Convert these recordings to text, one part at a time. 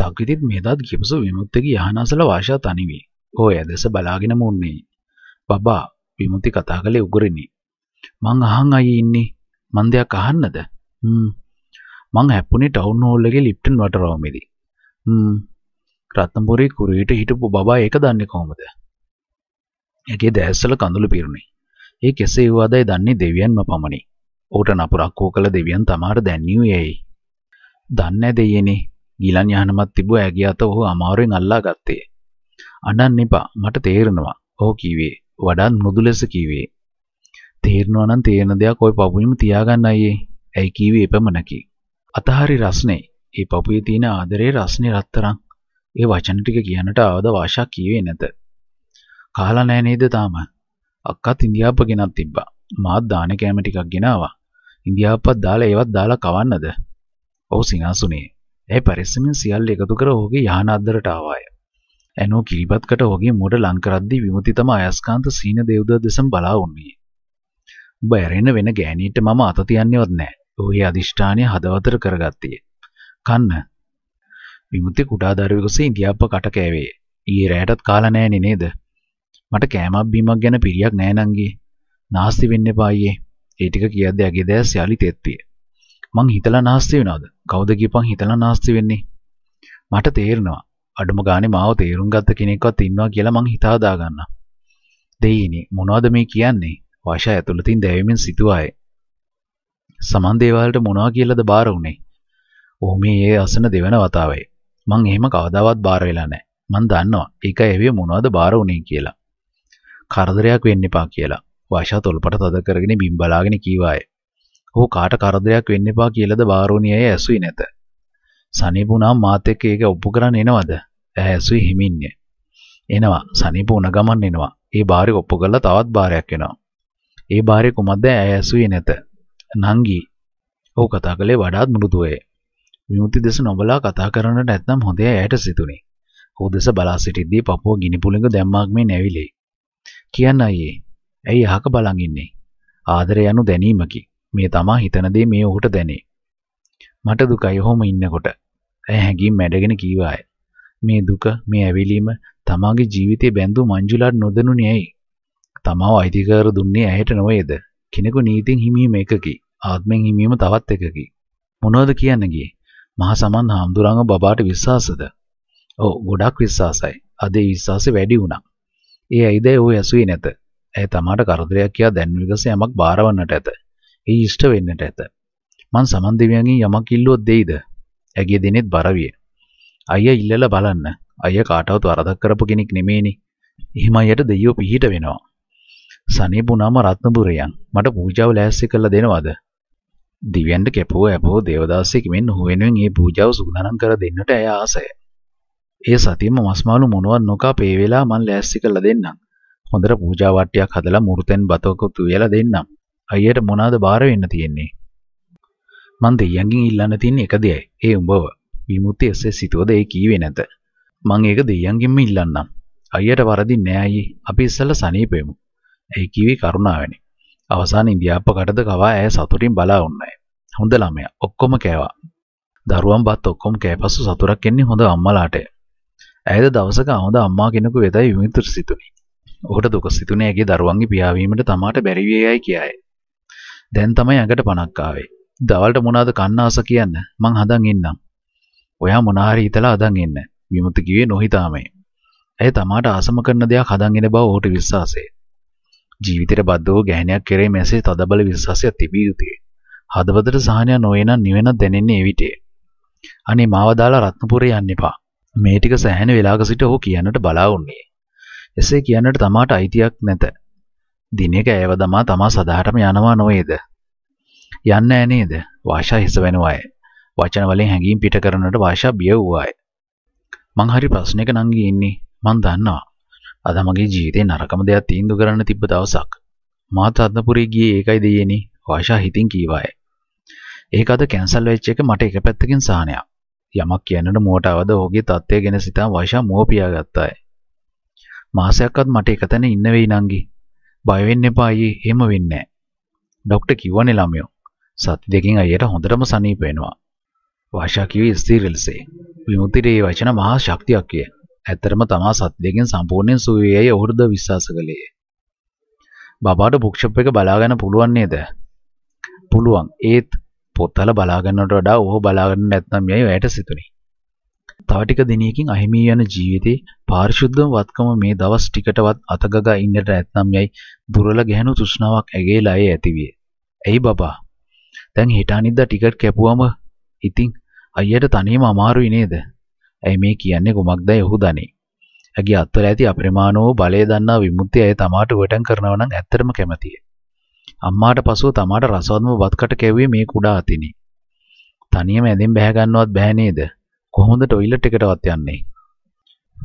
සක්විතිත් මෙදත් කිපසු විමුක්තිගේ යහනසල වාශා තනිවී හෝ ඇදෙස බලාගෙනම උන්නේ. බබා විමුති කතා කළේ උගුරිනි. මං අහන් අයි ඉන්නේ මන් දෙයක් අහන්නද මං හැප්පුනේ ටවුන් හෝල්ලගේ ලිප්ටන් වටරෝමෙදී රත්නපුරේ කුරීට හිටපු බබා ඒක දන්නේ කොහොමද? ඒකේ දැහැස්සල කඳුළු පිරුණි. ඒ කෙසේ වුවදයි දන්නේ දෙවියන්ම පමණි. ඌට නපුරක් කෝ කළ දෙවියන් තමාට දැන්නියු යයි. දන්නේ දෙයියනේ. ගිලන් යහනමක් තිබූ ඇගේ අත ඔහු අමාරුවෙන් අල්ලා ගත්තේ. "අඬන්න එපා. මට තේරෙනවා." ඔහු කිව්වේ. වඩාත් මෘදු ලෙස කිව්වේ. "තේරෙනවා නම් තේරෙන දෙයක් ওই පපුවෙම තියාගන්න අයියේ." ඇයි කිව්වේ එපමණකි. "අතහරි රස්නේ. ඒ පපුවේ තියෙන ආදරේ රස්නේ රත්තරන්." ඒ වචන ටික කියන්නට ආවද වාෂා කීවේ නැත. "කහලා නෑ නේද තාම?" අක්කත් ඉන්දියාප්ප ගෙනත් තිබ්බා. මාත් දාන කෑම ටිකක් ගෙනාවා. ඉන්දියාප්පත් දාලා ඒවත් දාලා කවන්නද? ඔව් සිනාසුනේ. ඇයි පරිස්සමෙන් සියල්ල එකතු කර ඔහුගේ යහන අද්දරට ආවාය. ඇනෝ කිරිබත්කට ඔහුගේ මුඩ ලං කරද්දී විමුති තම අයස්කාන්ත සීන දේව්දුව දෙසම බලා වුණේ. ඔබ ඇරෙන්න වෙන ගෑණීට මම අත තියන්නේවත් නැහැ. ඔහුගේ අදිෂ්ඨානය හදවතට කරගත්තේ. කන්න. විමුති කුඩා දරුවෙකුසේ ඉන්දියාප්ප කට කෑවේ. ඊයේ රැයටත් කාලා නෑනේ නේද? මට කෑමක් බීමක් ගැන පිරියක් නෑ නංගී. නාස්ති වෙන්න එපා අයියේ. ඒ ටික කියද්දී ඇගේ දැස් යලි තෙත් විය. මං හිතලා නාස්ති වෙනවද? කවුද කියපන් හිතලා නාස්ති වෙන්නේ? මට තේරෙනවා. අඩුම ගානේ මාව තේරුම් ගත්ත කෙනෙක්වත් ඉන්නවා කියලා මං හිතා දාගන්නා. දෙයිනේ මොනවද මේ කියන්නේ? වාෂා ඇතුළතින් දැවීමෙන් සිතුවායේ. සමන් දේවාලට මොනවා කියලාද බාර වුනේ? ඔහු මේ ඒ අසන දෙවන වතාවේ. මං එහෙම කවදාවත් බාර වෙලා නැහැ. මං දන්නවා ඒක ඇවිය මොනවද බාර වුනේ කියලා. කරදරයක් වෙන්න එපා කියලා. වාෂා තොල්පට තද කරගෙන බිම් බලාගෙන කීවාය. ඔහු කාට කරදරයක් වෙන්න එපා කියලාද බාරෝනි අය ඇසුයි නැත. සනීප වුණාම මාත් එක්ක ඒක ඔප්පු කරන්න එනවද? ඇහැ ඇසුයි හිමින්නේ. එනවා. සනීප වුණ ගමන් එනවා. ඒ බාරේ ඔප්පු කරලා තවත් බාරයක් එනවා. ඒ බාරේ කුමක්ද ඇහැ ඇසුයි නැත. නංගි. ඔහු කතා කළේ වඩාත් මෘදුවේ. විමුති දෙස නොබලා කතා කරන්නට නැත්නම් හොඳේ ඇයට සිතුනේ. ඔහු දෙස බලා සිටිද්දී පපුව ගිනි පුළඟ දැම්මක් මේ නැවිලේ. කියන්න අයියේ. ඇයි අහක බලන් ඉන්නේ? ආදරය යනු දැනීමකි. මේ තමා හිතන දේ මේ ඔහුට දැනේ. මට දුකයි ඔහොම ඉන්නකොට. ඇය හැඟීම් මැඩගෙන කීවාය. මේ දුක, මේ ඇවිලීම තමාගේ ජීවිතේ බැඳු මංජුලාට නොදනුනේ ඇයි? තමාව අයිතිකාර දුන්නේ ඇයට නොවේද? කෙනෙකු නීතියෙන් හිමීම එකකි. ආත්මෙන් හිමීම තවත් එකකි. මොනවද කියන්නේ ගියේ? මහා සමන් හාමුදුරන්ව බබාට විශ්වාසද? ඔව්, ගොඩක් විශ්වාසයි. අද ඒ විශ්වාසෙ වැඩි වුණා. ඒ ඇයිද ඔය ඇසුවේ නැත. ඇය තමාට කරදරයක් කියා දැනුවිගස යමක් බාරවන්නට ඇත. එහි ඉෂ්ට වෙන්නට ඇත. මං සමන් දෙවියන්ගෙන් යමක් ඉල්ලුවොත් දෙයිද? ඇගේ දෙනෙත් බර විය. අයියා ඉල්ලලා බලන්න. අයියා කාටවත් වරදක් කරපු කෙනෙක් නෙමෙයිනේ. එහෙම අයියට දෙයියෝ පිහිට වෙනවා. සනීපුණාම රත්නපුරයන් මට පූජාව ලෑස්ති කරලා දෙනවද? දිව්‍යන්ට කැපුව ඇපෝ දේවදාසෙක් මෙන් ඔහු වෙනුවෙන් මේ පූජාව සූදානම් කර දෙන්නට ඇය ආසය. ඒ සතියෙම මස්මාළු මොනවත් නොකා පේ වෙලා මං ලෑස්ති කරලා දෙන්නම්. හොඳට පූජා වට්ටියක් හදලා මුරුතෙන් බතකුත් උයලා දෙන්නම්. අයියට මොනාද බාර වෙන්න තියෙන්නේ මං දෙයියන්ගෙන් ඉල්ලන්න තියෙන එක දෙයයි ඒ උඹව විමුක්ති එසේ සිතුවද ඒ කීවේ නැත මං ඒක දෙයියන්ගෙන්ම ඉල්ලන්නම් අයියට වරදින්නේ නෑ අයියේ අපි ඉස්සෙල්ලා සනීප වෙමු ඒ කීවේ කරුණාවෙනි අවසාන ඉන්දියාප්ප කටද කවා ඇය සතුටින් බලා උන්නයි හොඳ ළමයා ඔක්කොම කෑවා දරුවන් බත් ඔක්කොම කෑපසු සතුරක් එන්නේ හොඳ අම්මලාටය ඇයද දවසක අහොඳ අම්මා කෙනෙකු වෙතයි විමිතුර සිතුනි. ඔහුට දුක සිතුනේ ඇගේ දරුවන්ගේ පියාවීමට තමාට බැරි වේයයි කියාය. දැන් තමයි ඇඟට පණක් ආවේ. දවල්ට මොනවාද කන්න ආස කියන්න මං හදන් ඉන්නම්. ඔයා මොනාහරි හිතලා හදන් ඉන්න. විමුති කිව්වේ නොහිතාමයි. ඇය තමාට ආසම කරන දෙයක් හදන් එන බව ඔහුට විශ්වාසය. ජීවිතේට බද්ධ වූ ගැහණයක් කෙරේ මෙසේ තදබල විශ්වාසයක් තිබිය යුතුය. හදවතට සහනය නොවේනම් නිවෙනක් දැනෙන්නේ එවිටේ. අනේ මාව දාලා රත්නපුරේ යන්න එපා. මේ ටික සෑහෙන වෙලාවක සිට ඔහු කියන්නට බලා වුණේ. එසේ කියන්නට තමාට අයිතියක් නැත. දිනයක ඇයව දමා තමා සදාටම යනවා නොවේද? යන්නේ නෑ නේද? වාෂා හිස වෙනවාය. වචන වලින් හැඟීම් පිට කරනට වාෂා බිය වූවාය. මං හරි ප්‍රශ්නයක නංගී ඉන්නේ. මං දන්නවා. අද මගේ ජීවිතේ නරකම දෙයක් තීන්දුව කරන්න තිබ්බ දවසක්. මාත් අද්නපුරේ ගියේ ඒකයි දෙයනේ. වාෂා හිතින් කීවාය. ඒක අද කැන්සල් වෙච්ච එක මට එක පැත්තකින් සාහනයක්. යමක් කියන්නට මුවට අවද ඔහුගේ තත්ත්වය ගැන සිතා වශා මුව පියාගත්තාය. මාසයක්වත් මට එකතැන ඉන්න වෙයි නංගි. බය වෙන්න එපා අයියේ එහෙම වෙන්නේ නැහැ. ડોක්ටර් කිව්වනේ ළමයෝ. සති දෙකකින් අයියට හොඳටම සනීප වෙනවා. වාෂා කිව්වේ ස්ථිර ලෙසේ. විමුක්තියේ මේ වචන මහා ශක්තියක් කිය. ඇත්තටම තමා සති දෙකකින් සම්පූර්ණයෙන් සුවයයි ඔහුද විශ්වාස කළේ. බබාට බුක්ෂොප් එක බලාගන්න පුළුවන් නේද? පුළුවන්. ඒත් පොතල බලාගන්නට වඩා ඔහු බලාගන්න නැත්නම් යයි වැයට සිතුනේ. තවටික දිනයකින් අහිමී යන ජීවිතේ පාරිශුද්ධම වත්කම මේ දවස් ටිකටවත් අතගගා ඉන්නට ඇත්නම් යයි දුර්වල ගැහණු තෘෂ්ණාවක් ඇගේලා ඒ ඇතිවිය. ඇයි බබා? දැන් හෙට අනිද්දා ටිකට් කැපුවම ඉතින් අයියට තනියම අමාරුයි නේද? ඇයි මේ කියන්නේ කොමක්දයි ඔහු දනේ. ඇගේ අත්වල ඇති අප්‍රමාණෝ බලය දන්නා විමුක්තිය ඇය තමාට වටන් කරනවා නම් ඇත්තටම කැමතියි. අම්මාට පසුව තමාට රසවත්ම වත්කට කැවුවේ මේ කුඩා අතිනි. තනියම ඇඳෙන් බැහැ ගන්නවත් බෑ නේද? කොහොමද ටොයිලට් එකටවත් යන්නේ?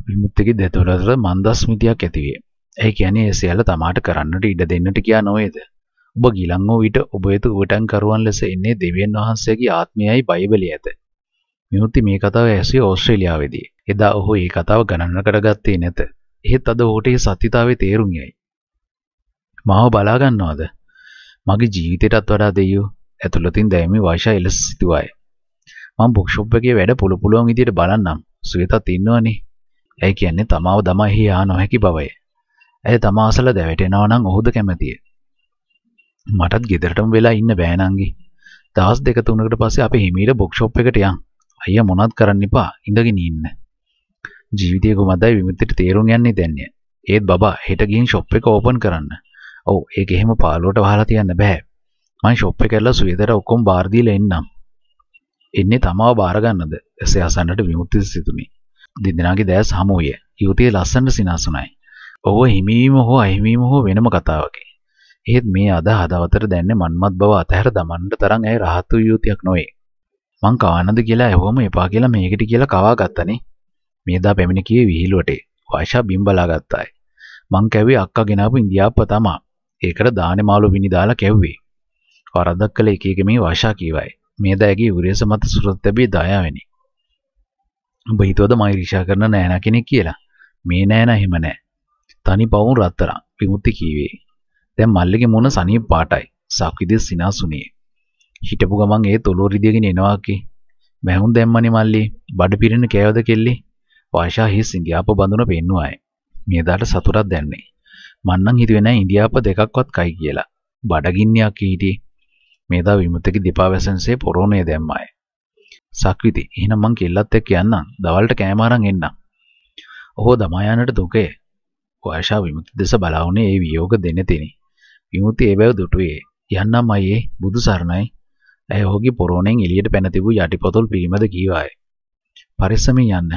විමුක්තිගේ දෙතොලට මන්දස්මිතියක් ඇතිවේ. ඒ කියන්නේ ඒ සියල්ල තමාට කරන්නට ඉඩ දෙන්නට කියා නොවේද? ඔබ ගිලන් වූ විට ඔබ වෙත උවටන්කරුවන් ලෙස එන්නේ දෙවියන් වහන්සේගේ ආත්මයයි බයිබලයේ ඇත. විමුක්ති මේ කතාව ඇසුවේ ඕස්ට්‍රේලියාවේදී. එදා ඔහු ඒ කතාව ගණනකට ගත්තේ නැත. එහෙත් අද ඔහුට ඒ සත්‍යතාවයේ තේරුම් යයි. මාව බලා ගන්නවද? මගේ ජීවිතයටත් වඩා දෙයියෝ ඇතුළතින් දැයමි වයිෂා එලෙස සිටුවාය. මං බුක්ෂොප් එකේ වැඩ පුළු පුළුවන් විදියට බලන්නම්. සුවේතත් ඉන්නවනේ. ඇයි කියන්නේ තමාව දමා එහි ආ නොහැකි බවය. ඇය තමා අසල දැවටෙනවා නම් ඔහුද කැමතියි. මටත් ගෙදරටම වෙලා ඉන්න බෑ නංගි. දවස් දෙක තුනකට පස්සේ අපි හිමීර බුක්ෂොප් එකට යන්. අයියා මොනවත් කරන්න එපා. ඉඳගෙන ඉන්න. ජීවිතය කොහොමදයි විමුක්තියට තේරුම් යන්නේ දැන්නේ. ඒත් බබා හෙට ගිහින් ෂොප් එක ඕපන් කරන්න. ඔව් ඒක එහෙම පාළුවට වහලා තියන්න බෑ. මං ෂොප් එක කරලා සුවේදට ඔක්කොම බාර් දීලා එන්නම්. එන්නේ තමාව බාරගන්නද එසේ අසන්නට විමුක්ති සිතුනි. දෙදෙනාගේ දැස් හමුය. යුවතිය ලස්සනට සිනාසුණයි. ඔහු හිමීම හෝ අහිමීම හෝ වෙනම කතාවකි. එහෙත් මේ අද හදවතට දැන්නේ මන්මත් බව අතහැර දමන්නට තරම් ඇය රහත් වූ යුවතියක් නොවේ. මං කානද කියලා ඇහුවම එපා කියලා මේකට කියලා කවා ගත්තනේ. මේදා පැමිණ කියේ විහිළුවටේ. වාෂා බිම් බලා ගත්තායි. මං කැවි අක්කා ගෙනාපු ඉන්දියාප්ප තමා. ඒකට දානේ මාළු විනි දාලා කැව්වේ. වරදක් කළ එක එක මේ වාෂා කීවයි. මේදෑගේ උරේස මත සුරත් තැබේ දයාවෙනි. ඔබ හිතුවද මම ඊර්ෂ්‍යා කරන නෑනා කෙනෙක් කියලා. මේ නෑනා එහෙම නෑ. තනි පවුන් රත්තරන් විමුක්ති කීවේ. දැන් මල්ලිගේ මුණ සනීප පාටයි. සක්විදේ සිනාසුණියේ. හිටපු ගමන් ඒ තොලෝ රිදෙගෙන එනවා කි. මැහුම් දැම්මනේ මල්ලි. බඩ පිරෙන කෑවද කෙල්ලේ. වාෂා හිස් ඉන්දියාප බඳුන පෙන්නුවායි. මේදාට සතුටක් දැන්නේ. මන්නම් හිතුවේ නෑ ඉන්දියාප දෙකක්වත් කයි කියලා. බඩගින්නයක් හිටියේ. මේදා විමුක්තික දෙපාවැසන්සේ පොරෝණය දැම්මාය. සක්විති එහෙනම් මං කෙල්ලත් එක්ක යන්නම් දවල්ට කෑම අරන් එන්නම්. ඔහු දමා යන්නට දුකේ. වාෂා විමුක්ති දෙස බලාවුනේ ඒ විయోగ දෙනෙතිනි. විමුක්ති ඒ බැව දුටුවේ. යන්නම් අයියේ බුදු සරණයි. ඇය ඔහුගේ පොරෝණෙන් එළියට පැන තිබූ යටිපොතල් පිළිමද කීවාය. පරිස්සමින් යන්න.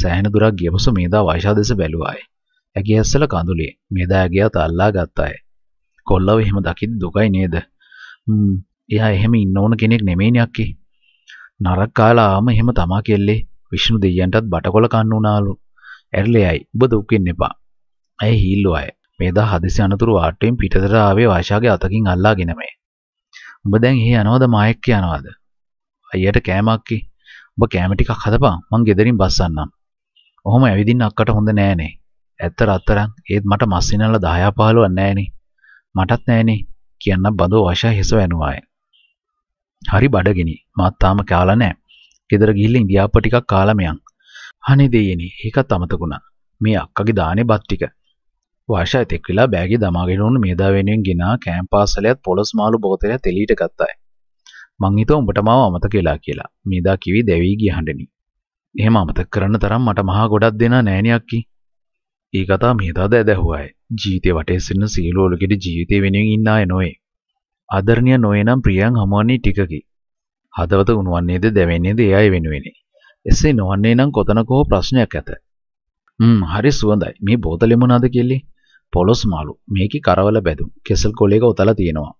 සෑහෙන දුරක් ගියපසු මේදා වාෂා දෙස බැලුවාය. ඇගේ ඇස්සල කඳුලේ මේදා ඇගේ අත අල්ලා ගත්තාය. කොල්ලව එහෙම දකිද්දි දුකයි නේද? එයා එහෙම ඉන්න ඕන කෙනෙක් නෙමෙයිනයක්කේ. නරක් කාලාම එහෙම තමා කෙල්ලේ විෂ්ණු දෙයියන්ටත් බටකොල කන්න උනාලු. ඇරලෙයයි. ඔබ දුක් වෙන්න එපා. ඇය හීල්ලෝ අය. මේ දා හදිසි අනතුරු වාට්ටුවෙන් පිටතට ආවේ වාෂාගේ අතකින් අල්ලාගෙන මේ. ඔබ දැන් එහෙ යනවද මායෙක් යනවද? අයියට කෑමක්කි. ඔබ කෑම ටිකක් හදපන්. මං ගෙදරින් බස්සන්නම්. ඔහොම ඇවිදින්න අක්කට හොඳ නෑනේ. ඇත්තට අත්තරන් ඒත් මට මස් ඉනලා 10 15ක් නෑනේ. මටත් නෑනේ. කියන්න බදෝ ආශා හිස වැනුවාය. හරි බඩගිනි. මාත් තාම කාලා නෑ. ගෙදර ගිහිල්ලා ඉන්දියාප්ප ටිකක් කාලා මෙයන්. අනේ දෙයියනේ, ඒකත් අමතකුණා. මේ අක්කගේ දානේ බත් ටික. වාෂා එතෙක් වෙලා බෑගේ දමාගෙන උණු මේදා වෙනුවෙන් ගෙනා කෑම් පාසලයත් පොලොස් මාළු බෝතලයත් එලීට ගත්තාය. මං හිතුවා උඹට මාව අමතක වෙලා කියලා. මේදා කිවි දෙවි ගිය හඬනි. එහෙම අමතක කරන්න තරම් මට මහා ගොඩක් දෙනා නෑනියක්කි. ඒ කතා මෙදා දැ දැහුවයි ජීතය වටේ සින්න සීලෝලකට ජීවිතය වෙනුවෙන් ඉන්න අය නොවේ. අදරණය නොයනම් ප්‍රියන් හමුවන්නේ ටිකකි. හදවත උනුවන්නේද දැවෙන්නේද ඒ අය වෙනුවෙනි. එසේ නොවන්නේ නම් කොතනක හෝ ප්‍රශ්නයක් ඇත. හ්ම් හරි සුවඳයි. මේ බෝතල ලෙමනාද කෙල්ලේ පොලොස් මාළු. මේකේ කරවල බැදුම්. කෙසල් කොලේක ඔතලා තියෙනවා.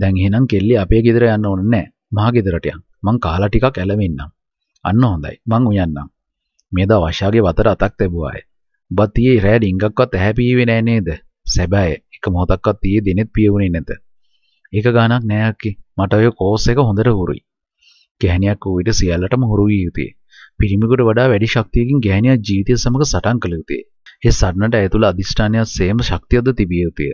දැන් එහෙනම් කෙල්ලේ අපේ ගෙදර යන්න ඕනේ නැහැ. මහා ගෙදරට යන්න. මං කාලා ටිකක් ඇලවෙන්නම්. අන්න හොඳයි. මං උයන්නම්. මේ දා වශාගේ වතර අතක් තැබුවාය. බතියේ රෑ ඩිංගක්වත් ඇහැ පීවේ නෑ නේද? සැබෑ එක මොහොතක්වත් ඊයේ දිනෙත් පියුනේ නැත. ඒක ගානක් නෑ අක්කේ. මට ඔය කෝස් එක හොඳට හුරුයි. ගැහණියක් වූ විට සියල්ලටම හුරු විය යුතුය. පිරිමිකට වඩා වැඩි ශක්තියකින් ගැහණියක් ජීවිතය සමග සටන් කළ යුතුය. ඒ සටනට ඇතුළ අදිෂ්ඨානයක් සේම ශක්තියක්ද තිබිය යුතුය.